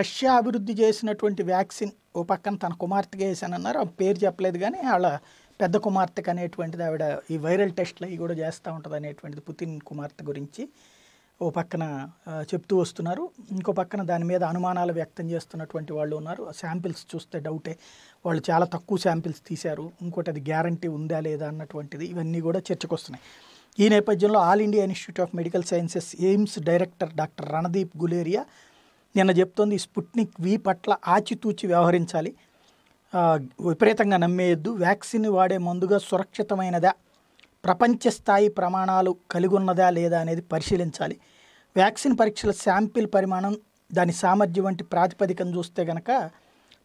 Russia అభివృద్ధి చేసినటువంటి vaccine ఓ పక్కన తన కుమార్తెగా వేసానన్నారు ఆ పేరు చెప్పలేదు కానీ వాళ్ళ పెద్ద కుమార్తెకు అనేటువంటిది ఆవిడ ఈ వైరల్ టెస్ట్లు అవి కూడా చేస్తూ ఉంటుంది అనేటువంటిది పుతిన్ కుమార్తె గురించి ఓ పక్కన చెప్తూ వస్తున్నారు ఇంకో పక్కన దాని మీద అనుమానాలు వ్యక్తం చేస్తున్నటువంటి వాళ్ళు ఉన్నారు శాంపిల్స్ చూస్తే డౌటే వాళ్ళు చాలా తక్కువ శాంపిల్స్ తీశారు ఇంకోటి అది గ్యారంటీ ఉందా లేదా అన్నటువంటిది ఇవన్నీ కూడా చర్చకు వస్తున్నాయి ఈ నేపథ్యంలో all India institute of medical sciences AIIMS director doctor Randeep Guleria నిన్న చెప్తోంది స్పుట్నిక్ వి పట్ల ఆచితూచి వ్యవహరించాలి విపరీతంగా నమ్మేయద్దు వ్యాక్సిన్ వాడే మందుగా సురక్షితమైనదా ప్రపంచ స్థాయి ప్రమాణాలు కలిగి ఉన్నదా లేదా అనేది పరిశీలించాలి వ్యాక్సిన్ పరీక్షల శాంపిల్ పరిమాణం దాని సామర్థ్యం వంటి ప్రాతిపదికను చూస్తే కనుక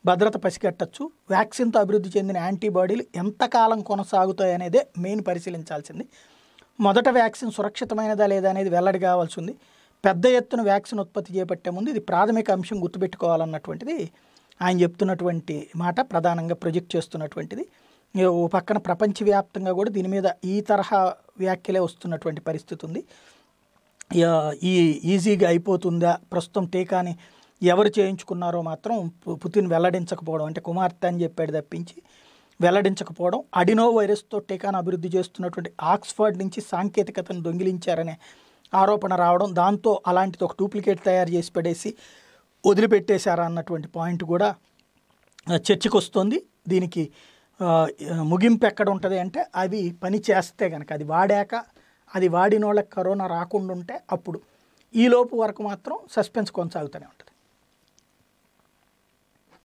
భద్రత పసిగట్టచ్చు వ్యాక్సిన్తో అభివృద్ధి చెందిన యాంటీబాడీలు ఎంతకాలం కొనసాగుతాయి అనేదే మెయిన్ పరిశీలించాల్సింది మొదట వ్యాక్సిన్ సురక్షితమైనదా లేదా అనేది వెల్లడి కావాల్సి ఉంది పెద్ద ఎత్తున వ్యాక్సిన్ ఉత్పత్తి చేపట్టే ముందు ఇది ప్రాథమిక అంశం గుర్తుపెట్టుకోవాలన్నటువంటిది ఆయన చెప్తున్నటువంటి మాట ప్రధానంగా ప్రొజెక్ట్ చేస్తున్నటువంటిది ఓ పక్కన ప్రపంచవ్యాప్తంగా కూడా దీని మీద ఈ తరహా వ్యాఖ్యలే వస్తున్నటువంటి పరిస్థితి ఉంది ఈ ఈజీగా అయిపోతుందా ప్రస్తుతం టీకాని ఎవరు చేయించుకున్నారో మాత్రం పుతిన్ వెల్లడించకపోవడం అంటే కుమార్తె అని చెప్పాడు తప్పించి వెల్లడించకపోవడం అడినో వైరస్తో టీకాను అభివృద్ధి చేస్తున్నటువంటి ఆక్స్ఫర్డ్ నుంచి సాంకేతికతను దొంగిలించారనే ఆరోపణ రావడం దాంతో అలాంటిది ఒక డూప్లికేట్ తయారు చేసి పడేసి వదిలిపెట్టేశారా అన్నటువంటి పాయింట్ కూడా చర్చకు వస్తుంది దీనికి ముగింపు ఎక్కడ ఉంటుంది అంటే అది పని చేస్తే కనుక అది వాడాక అది వాడిన వాళ్ళకి కరోనా రాకుండా ఉంటే అప్పుడు ఈలోపు వరకు మాత్రం సస్పెన్స్ కొనసాగుతూనే ఉంటుంది